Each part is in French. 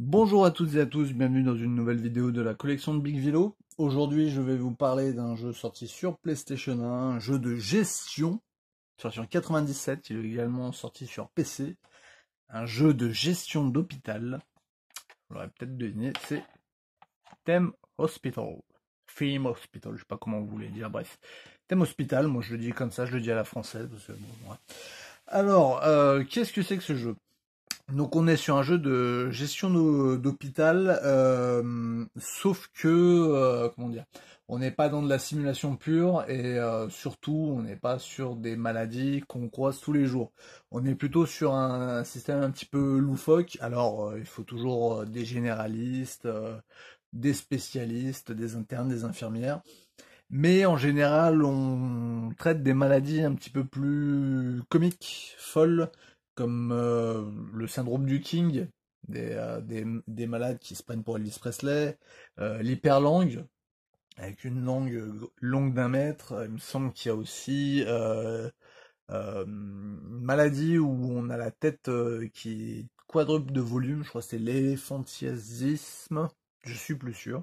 Bonjour à toutes et à tous, bienvenue dans une nouvelle vidéo de la collection de Big Vilo. Aujourd'hui, je vais vous parler d'un jeu sorti sur PlayStation 1, un jeu de gestion, sorti en 97, il est également sorti sur PC, un jeu de gestion d'hôpital. Vous l'aurez peut-être deviné, c'est Theme Hospital. Theme Hospital, je sais pas comment vous voulez dire, bref. Theme Hospital, moi je le dis comme ça, je le dis à la française, Alors, euh, qu'est-ce que c'est que ce jeu donc on est sur un jeu de gestion d'hôpital, euh, sauf que euh, comment dire, on n'est pas dans de la simulation pure et euh, surtout on n'est pas sur des maladies qu'on croise tous les jours. On est plutôt sur un système un petit peu loufoque. Alors il faut toujours des généralistes, des spécialistes, des internes, des infirmières. Mais en général, on traite des maladies un petit peu plus comiques, folles, comme euh, le syndrome du King, euh, des, malades qui se prennent pour Elvis Presley, euh, l'hyperlangue, avec une langue longue d'un mètre, il me semble qu'il y a aussi une maladie où on a la tête qui quadruple de volume, je crois que c'est l'éléphantiasisme, je suis plus sûr.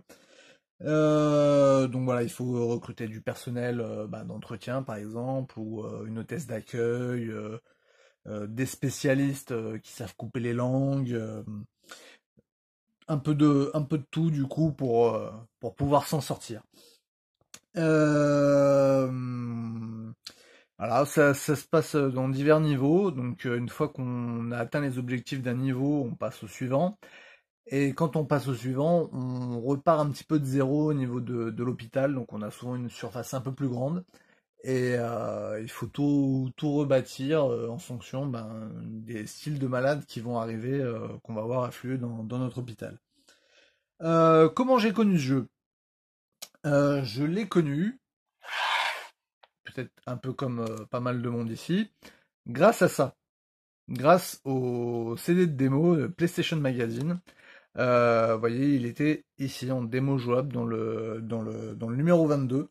donc voilà, il faut recruter du personnel bah, d'entretien par exemple, ou une hôtesse d'accueil, euh, des spécialistes euh, qui savent couper les langues, euh, un peu de un peu de tout du coup pour pour pouvoir s'en sortir. voilà, ça, ça, se passe dans divers niveaux. Donc une fois qu'on a atteint les objectifs d'un niveau, on passe au suivant. Et quand on passe au suivant, on repart un petit peu de zéro au niveau de l'hôpital. Donc on a souvent une surface un peu plus grande. Et euh, il faut tout, rebâtir euh, en fonction ben, des styles de malades qui vont arriver, euh, qu'on va voir affluer dans, notre hôpital. comment j'ai connu ce jeu Je l'ai connu, peut-être un peu comme pas mal de monde ici, grâce à ça. Grâce au CD de démo PlayStation Magazine. vous voyez, il était ici en démo jouable dans le, le, dans le numéro 22.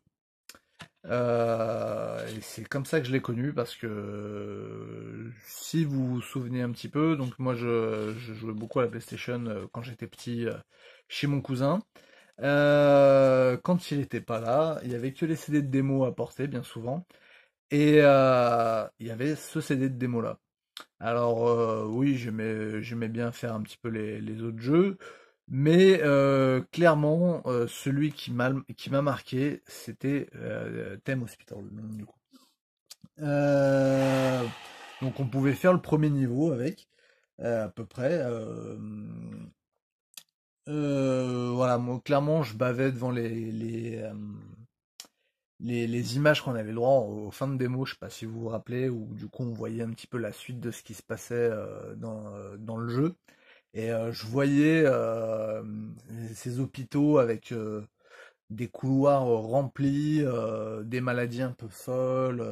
Euh, et c'est comme ça que je l'ai connu parce que si vous vous souvenez un petit peu, donc moi je, jouais beaucoup à la PlayStation euh, quand j'étais petit euh, chez mon cousin. quand il n'était pas là, il n'y avait que les CD de démo à porter bien souvent. Et il y avait ce CD de démo là. Alors oui, j'aimais bien faire un petit peu les, les autres jeux. Mais euh, clairement, euh, celui qui m'a marqué, c'était euh, Thème Hospital, euh, donc on pouvait faire le premier niveau avec, à peu près. voilà, moi clairement, je bavais devant les les, images qu'on avait droit aux fins de démo, je sais pas si vous vous rappelez, où du coup on voyait un petit peu la suite de ce qui se passait dans, dans le jeu. Et euh, je voyais euh, ces hôpitaux avec euh, des couloirs remplis, des maladies un peu folles.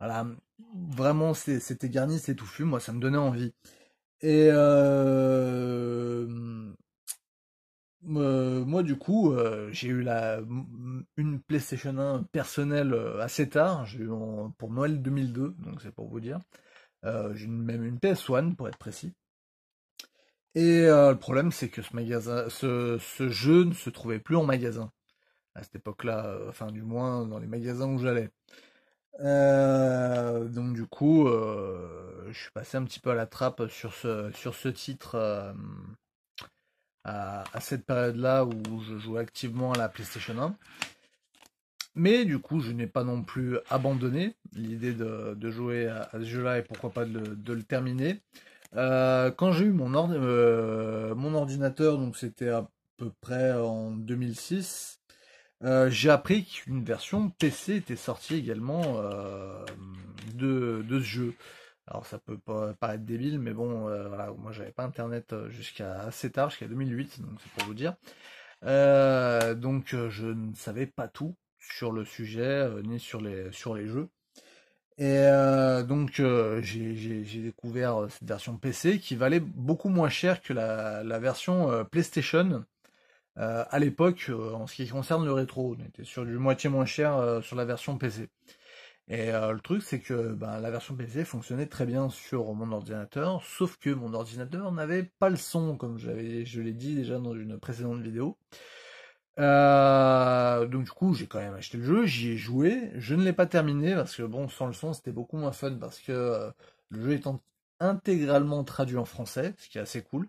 voilà, vraiment, c'était garni, c'était touffu. Moi, ça me donnait envie. Et moi du coup j'ai eu la une PlayStation 1 personnelle assez tard, j'ai eu pour Noël 2002, donc c'est pour vous dire. j'ai même une PS1 pour être précis. Et euh, le problème, c'est que ce, jeu ne se trouvait plus en magasin. À cette époque-là, euh, enfin du moins dans les magasins où j'allais. Euh, donc du coup, je suis passé un petit peu à la trappe sur ce, sur ce titre à, cette période-là où je jouais activement à la PlayStation 1. Mais du coup, je n'ai pas non plus abandonné l'idée de, jouer à, ce jeu-là et pourquoi pas de le terminer. Euh, quand j'ai eu euh, mon, ordinateur, donc c'était à peu près en 2006, euh, j'ai appris qu'une version PC était sortie également de, ce jeu. Alors ça peut paraître débile, mais bon, voilà, moi j'avais pas internet jusqu'à assez tard, jusqu'à 2008, donc c'est pour vous dire. donc je ne savais pas tout sur le sujet ni sur les sur les jeux. Et euh, donc euh, j'ai découvert euh, cette version PC qui valait beaucoup moins cher que la, version PlayStation. à l'époque, en ce qui concerne le rétro, on était sur du moitié moins cher sur la version PC. Et le truc, c'est que ben, la version PC fonctionnait très bien sur mon ordinateur, sauf que mon ordinateur n'avait pas le son, comme je l'ai dit déjà dans une précédente vidéo. Euh, donc du coup, j'ai quand même acheté le jeu, j'y ai joué. Je ne l'ai pas terminé parce que bon, sans le son, c'était beaucoup moins fun parce que euh, le jeu est intégralement traduit en français, ce qui est assez cool.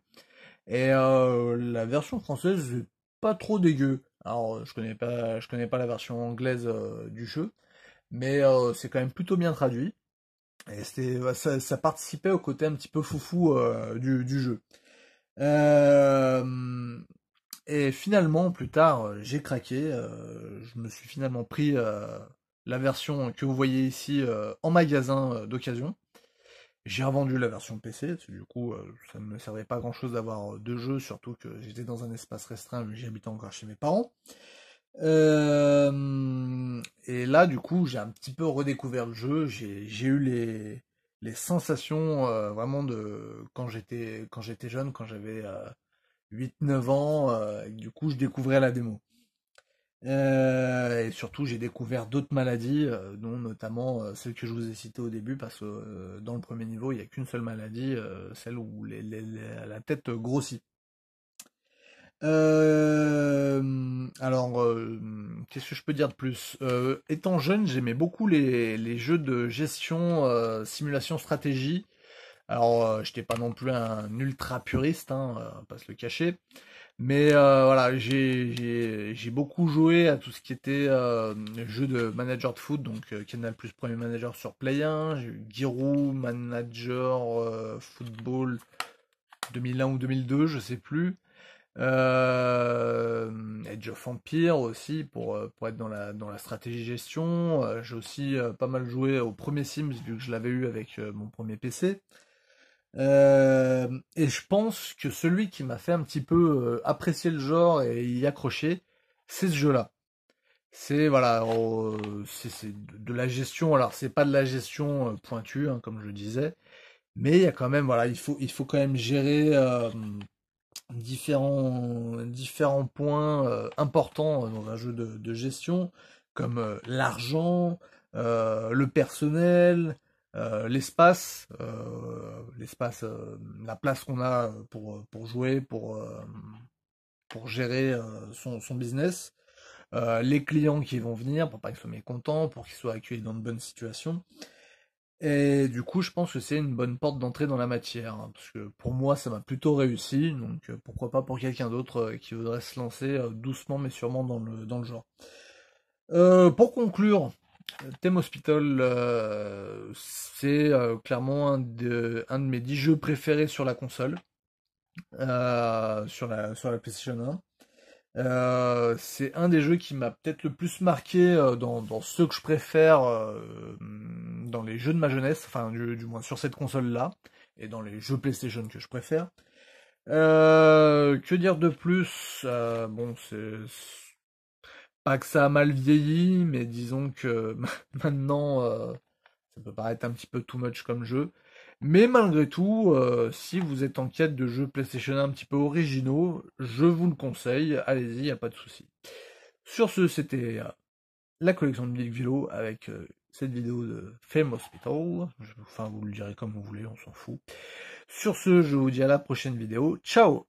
Et euh, la version française n'est pas trop dégueu. Alors, je connais pas, je connais pas la version anglaise du jeu, mais c'est quand même plutôt bien traduit. Et c'était, bah, ça, ça, participait au côté un petit peu foufou du, du jeu. Euh, et finalement, plus tard, euh, j'ai craqué. Euh, je me suis finalement pris euh, la version que vous voyez ici en magasin d'occasion. J'ai revendu la version PC, du coup, ça ne me servait pas grand chose d'avoir deux jeux, surtout que j'étais dans un espace restreint, mais j'habitais encore chez mes parents. et là, du coup, j'ai un petit peu redécouvert le jeu. J'ai eu les, sensations vraiment de quand j'étais jeune, quand j'avais 8-9 ans, euh, du coup je découvrais la démo. Euh, et surtout, j'ai découvert d'autres maladies, euh, dont notamment celle que je vous ai citée au début, parce que dans le premier niveau, il n'y a qu'une seule maladie, celle où la tête grossit. alors, qu'est-ce que je peux dire de plus Étant jeune, j'aimais beaucoup les, jeux de gestion, simulation, stratégie, alors, euh, je n'étais pas non plus un ultra puriste, hein, euh, pas se le cacher. Mais euh, voilà, j'ai beaucoup joué à tout ce qui était jeu de manager de foot, donc Canal Plus Premier Manager sur Play 1, j'ai Giroud, Manager Football 2001 ou 2002, je sais plus. Edge of Empire aussi pour, pour être dans la, dans la stratégie gestion. J'ai aussi pas mal joué au premier Sims vu que je l'avais eu avec mon premier PC. Euh, et je pense que celui qui m'a fait un petit peu euh, apprécier le genre et y accrocher, c'est ce jeu-là. C'est voilà, oh, c'est de la gestion. Alors c'est pas de la gestion euh, pointue, hein, comme je disais, mais il y a quand même voilà, il faut il faut quand même gérer différents différents points importants dans un jeu de, de gestion, comme l'argent, le personnel, l'espace l'espace, euh, la place qu'on a euh, euh, pour, jouer, pour, pour gérer son, business, les clients qui vont venir pour pas qu'ils soient mécontents, pour qu'ils soient accueillis dans de bonnes situations. Et du coup, je pense que c'est une bonne porte d'entrée dans la matière, hein, parce que pour moi, ça m'a plutôt réussi, donc pourquoi pas pour quelqu'un d'autre qui voudrait se lancer doucement mais sûrement dans le, dans le genre. pour conclure, Theme Hospital, euh, c'est euh, clairement un de, mes 10 jeux préférés sur la console, euh, sur, la, PlayStation 1. c'est un des jeux qui m'a peut-être le plus marqué dans, ceux que je préfère dans les jeux de ma jeunesse, enfin du, du moins sur cette console-là, et dans les jeux PlayStation que je préfère. que dire de plus Bon, c'est que ça a mal vieilli, mais disons que maintenant, euh, ça peut paraître un petit peu too much comme jeu. Mais malgré tout, euh, si vous êtes en quête de jeux PlayStation un petit peu originaux, je vous le conseille, allez-y, n'y a pas de souci. Sur ce, c'était euh, la collection de Big Vilo avec cette vidéo de Fame Hospital. enfin, vous le direz comme vous voulez, on s'en fout. Sur ce, je vous dis à la prochaine vidéo. Ciao